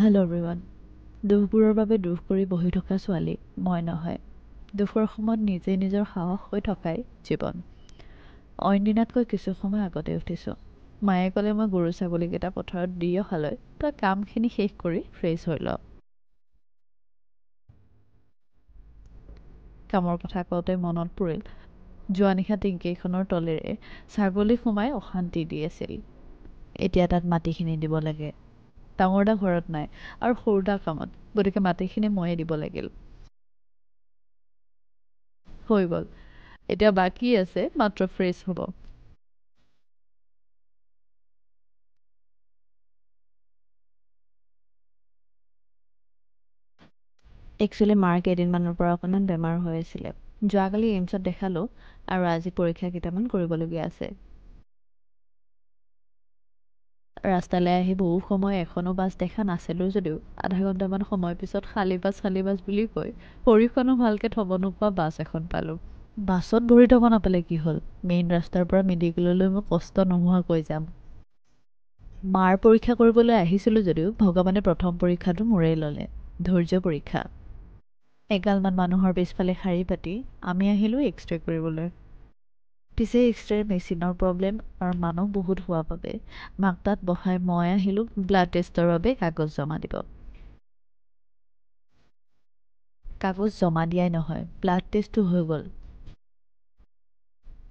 hello' ৰিৱান দুখবোৰৰ বাবে দুখ কৰি বহি থকা ছোৱালী মই নহয় দুখৰ সময়ত নিজে নিজৰ সাহস হৈ থকাই জীৱন অইন দিনাতকৈ কিছু সময় আগতে উঠিছোঁ মায়ে ক'লে মই গৰু ছাগলীকেইটা পথাৰত দি অহালৈ তই কামখিনি শেষ কৰি ফ্ৰেছ হৈ ল কামৰ কথা কওঁতে মনত পৰিল যোৱা নিশা টিংকেইখনৰ তলেৰে ছাগলী সোমাই অশান্তি দি আছিল এতিয়া তাত মাটিখিনি দিব লাগে ডাঙৰ দা ঘৰত নাই আৰু সৰুদা কামত গতিকে মাটিখিনি ময়ে দিব লাগিল হৈ গ'ল এতিয়া বাকী আছে মাত্ৰ ফ্ৰেছ হ'ব একচুৱেলি মাৰ কেইদিনমানৰ পৰা অকণমান বেমাৰ হৈ আছিলে যোৱাকালি এইমছত দেখালোঁ আৰু আজি পৰীক্ষা কেইটামান কৰিবলগীয়া আছে ৰাস্তালৈ আহি বহু সময় এখনো বাছ দেখা নাছিলোঁ যদিও আধা ঘণ্টামান সময় পিছত খালী বাছ খালী বাছ বুলি কৈ ভৰিখনো ভালকৈ থ'ব নোপোৱা বাছ এখন পালোঁ বাছত ভৰি থ'ব নাপালে কি হ'ল মেইন ৰাস্তাৰ পৰা মেডিকেললৈ মই কষ্ট নোহোৱাকৈ যাম মাৰ পৰীক্ষা কৰিবলৈ আহিছিলোঁ যদিও ভগৱানে প্ৰথম পৰীক্ষাটো মোৰেই ল'লে ধৈৰ্য পৰীক্ষা এগালমান মানুহৰ পিছফালে শাৰী পাতি আমি আহিলোঁ এক্স ৰে কৰিবলৈ পিছে এক্স ৰে'ৰ মেচিনৰ প্ৰব্লেম আৰু মানুহ বহুত হোৱা বাবে মাক তাত বহাই মই আহিলোঁ ব্লাড টেষ্টৰ বাবে কাগজ জমা দিব কাগজ জমা দিয়াই নহয় ব্লাড টেষ্টটো হৈ গ'ল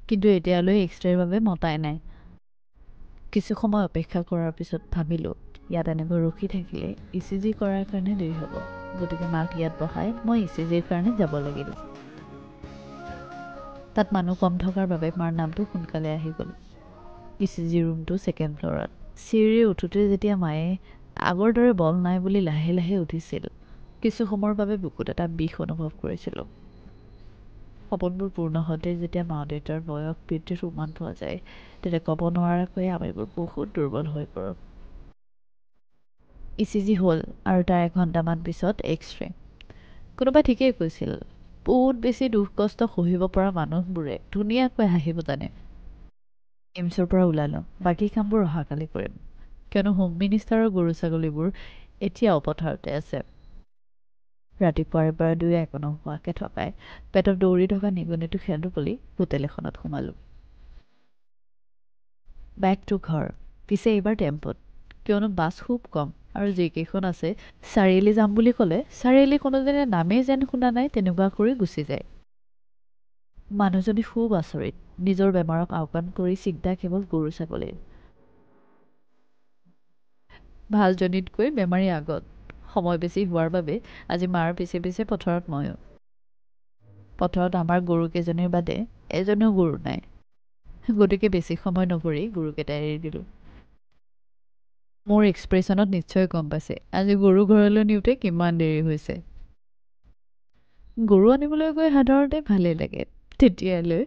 কিন্তু এতিয়ালৈ এক্স ৰে'ৰ বাবে মতাই নাই কিছু সময় অপেক্ষা কৰাৰ পিছত ভাবিলোঁ ইয়াত এনেকৈ ৰখি থাকিলে ই চি জি কৰাৰ কাৰণে দেৰি হ'ব গতিকে মাক ইয়াত বহাই মই ই চি জিৰ কাৰণে যাব লাগিলোঁ তাত মানুহ কম থকাৰ বাবে মাৰ নামটো সোনকালে আহি গ'ল ই চি জি ৰুমটো ছেকেণ্ড ফ্ল'ৰত চিৰি উঠোঁতে যেতিয়া মায়ে আগৰ দৰে বল নাই বুলি লাহে লাহে উঠিছিল কিছু সময়ৰ বাবে বুকুত এটা বিষ অনুভৱ কৰিছিলোঁ সপোনবোৰ পূৰ্ণ হওঁতে যেতিয়া মা দেউতাৰ বয়স পিতৃৰ উমান পোৱা যায় তেতিয়া ক'ব নোৱাৰাকৈয়ে আমিবোৰ বহুত দুৰ্বল হৈ পৰোঁ ই চি জি হ'ল আৰু তাৰ এঘণ্টামান পিছত এক্স ৰে কোনোবাই ঠিকেই কৈছিল বহুত বেছি দুখ কষ্ট সহিব পৰা মানুহবোৰে ধুনীয়াকৈ হাঁহিব জানে এইমছৰ পৰা ওলাই লম বাকী কামবোৰ অহাকালি কৰিম কিয়নো হোম মিনিষ্টাৰৰ গৰু ছাগলীবোৰ এতিয়া অপথাৰতে আছে ৰাতিপুৱাৰ পৰা দুই একো নোহোৱাকৈ থকাই পেটত দৌৰি থকা নিগনিটো খেলটো বুলি হোটেল এখনত সোমালোঁ বেক টু ঘৰ পিছে এইবাৰ টেম্পুত কিয়নো বাছ খুব কম আৰু যিকেইখন আছে চাৰিআলি যাম বুলি ক'লে চাৰিআলি কোনোদিনে নামেই যেন শুনা নাই তেনেকুৱা কৰি গুচি যায় মানুহজনী খুব আচৰিত নিজৰ বেমাৰক আওকাণ কৰি চিগদা কেৱল গৰু ছাগলী ভালজনীতকৈ বেমাৰী আগত সময় বেছি হোৱাৰ বাবে আজি মাৰ পিছে পিছে পথাৰত ময়ো পথাৰত আমাৰ গৰুকেইজনীৰ বাদে এজনো গৰু নাই গতিকে বেছি সময় নকৰি গৰুকেইটা এৰি দিলোঁ মোৰ এক্সপ্ৰেশ্যনত নিশ্চয় গম পাইছে আজি গৰু ঘৰলৈ নিওঁতে কিমান দেৰি হৈছে গৰু আনিবলৈ গৈ সাধাৰণতে ভালেই লাগে তেতিয়ালৈ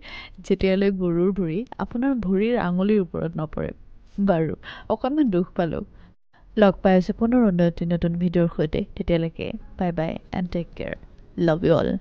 যেতিয়ালৈ গৰুৰ ভৰি আপোনাৰ ভৰিৰ আঙুলিৰ ওপৰত নপৰে বাৰু অকণমান দুখ পালোঁ লগ পাই আছোঁ পুনৰ উন্নতি নতুন ভিডিঅ'ৰ সৈতে তেতিয়ালৈকে bye bye and take care love you all